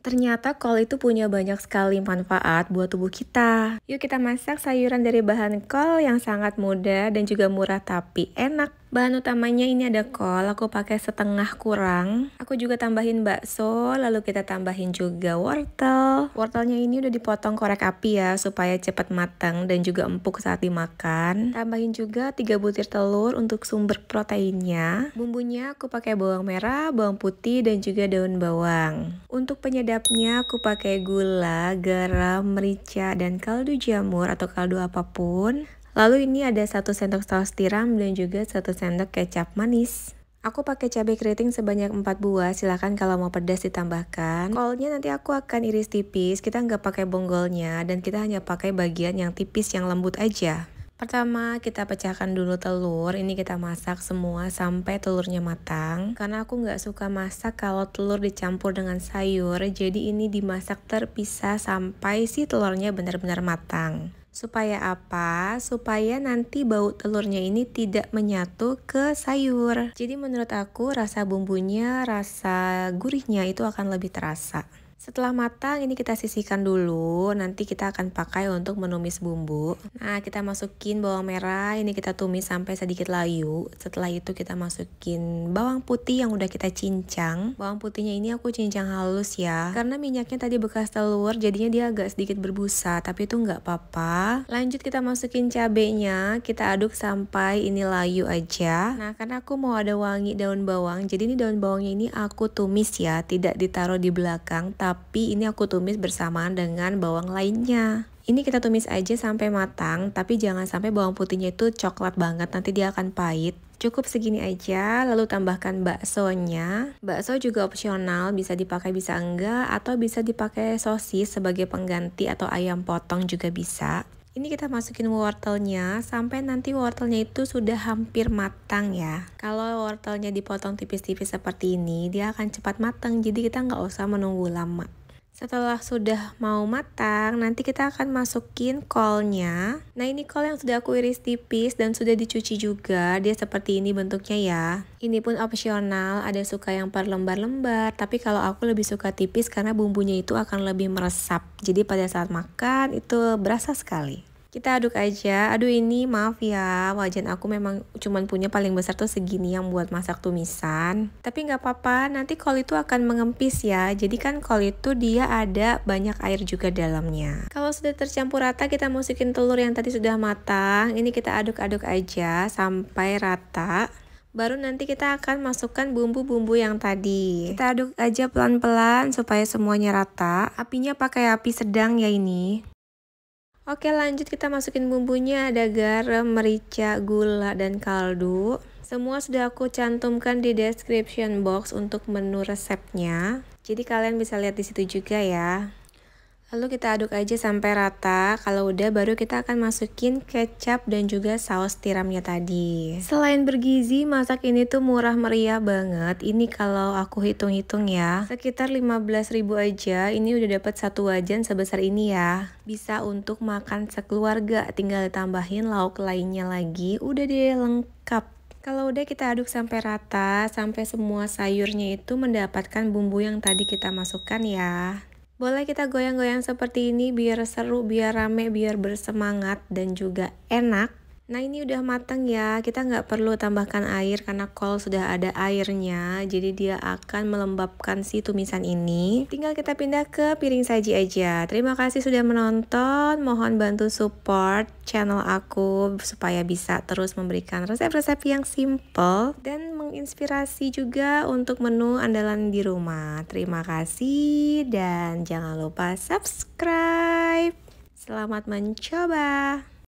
Ternyata kol itu punya banyak sekali manfaat buat tubuh kita. Yuk kita masak sayuran dari bahan kol yang sangat mudah dan juga murah tapi enak. Bahan utamanya ini ada kol, aku pakai setengah kurang. Aku juga tambahin bakso, lalu kita tambahin juga wortel. Wortelnya ini udah dipotong korek api ya, supaya cepat matang dan juga empuk saat dimakan. Tambahin juga 3 butir telur untuk sumber proteinnya. Bumbunya aku pakai bawang merah, bawang putih, dan juga daun bawang. Untuk penyedapnya aku pakai gula, garam, merica, dan kaldu jamur atau kaldu apapun. Lalu ini ada satu sendok saus tiram dan juga satu sendok kecap manis. Aku pakai cabai keriting sebanyak 4 buah, silahkan kalau mau pedas ditambahkan. Kolnya nanti aku akan iris tipis, kita nggak pakai bonggolnya, dan kita hanya pakai bagian yang tipis, yang lembut aja. Pertama, kita pecahkan dulu telur, ini kita masak semua sampai telurnya matang. Karena aku nggak suka masak kalau telur dicampur dengan sayur, jadi ini dimasak terpisah sampai si telurnya benar-benar matang. Supaya apa? Supaya nanti bau telurnya ini tidak menyatu ke sayur. Jadi menurut aku rasa bumbunya, rasa gurihnya itu akan lebih terasa. Setelah matang ini kita sisihkan dulu, nanti kita akan pakai untuk menumis bumbu. Nah kita masukin bawang merah, ini kita tumis sampai sedikit layu. Setelah itu kita masukin bawang putih yang udah kita cincang. Bawang putihnya ini aku cincang halus ya, karena minyaknya tadi bekas telur jadinya dia agak sedikit berbusa, tapi itu nggak apa-apa. Lanjut kita masukin cabenya, kita aduk sampai ini layu aja. Nah karena aku mau ada wangi daun bawang, jadi ini daun bawangnya ini aku tumis ya, tidak ditaruh di belakang, tapi ini aku tumis bersamaan dengan bawang lainnya. Ini kita tumis aja sampai matang, tapi jangan sampai bawang putihnya itu coklat banget, nanti dia akan pahit. Cukup segini aja, lalu tambahkan baksonya. Bakso juga opsional, bisa dipakai bisa enggak, atau bisa dipakai sosis sebagai pengganti atau ayam potong juga bisa. Ini kita masukin wortelnya sampai nanti wortelnya itu sudah hampir matang ya. Kalau wortelnya dipotong tipis-tipis seperti ini, dia akan cepat matang. Jadi kita nggak usah menunggu lama. Setelah sudah mau matang, nanti kita akan masukin kolnya. Nah ini kol yang sudah aku iris tipis dan sudah dicuci juga. Dia seperti ini bentuknya ya. Ini pun opsional, ada suka yang per lembar-lembar. Tapi kalau aku lebih suka tipis karena bumbunya itu akan lebih meresap. Jadi pada saat makan itu berasa sekali kita aduk aja aduh ini maaf ya wajan aku memang cuman punya paling besar tuh segini yang buat masak tumisan tapi nggak apa-apa nanti kol itu akan mengempis ya jadi kan kol itu dia ada banyak air juga dalamnya kalau sudah tercampur rata kita masukin telur yang tadi sudah matang ini kita aduk-aduk aja sampai rata Baru nanti kita akan masukkan bumbu-bumbu yang tadi. Kita aduk aja pelan-pelan supaya semuanya rata. Apinya pakai api sedang ya ini. Oke lanjut kita masukin bumbunya ada garam, merica, gula, dan kaldu Semua sudah aku cantumkan di description box untuk menu resepnya Jadi kalian bisa lihat di situ juga ya Lalu kita aduk aja sampai rata, kalau udah baru kita akan masukin kecap dan juga saus tiramnya tadi. Selain bergizi, masak ini tuh murah meriah banget. Ini kalau aku hitung-hitung ya, sekitar 15 ribu aja, ini udah dapat satu wajan sebesar ini ya. Bisa untuk makan sekeluarga, tinggal tambahin lauk lainnya lagi, udah deh lengkap. Kalau udah kita aduk sampai rata, sampai semua sayurnya itu mendapatkan bumbu yang tadi kita masukkan ya. Boleh kita goyang-goyang seperti ini biar seru, biar rame, biar bersemangat dan juga enak. Nah ini udah mateng ya, kita nggak perlu tambahkan air karena kol sudah ada airnya Jadi dia akan melembabkan si tumisan ini Tinggal kita pindah ke piring saji aja Terima kasih sudah menonton, mohon bantu support channel aku Supaya bisa terus memberikan resep-resep yang simple Dan menginspirasi juga untuk menu andalan di rumah. Terima kasih dan jangan lupa subscribe. Selamat mencoba.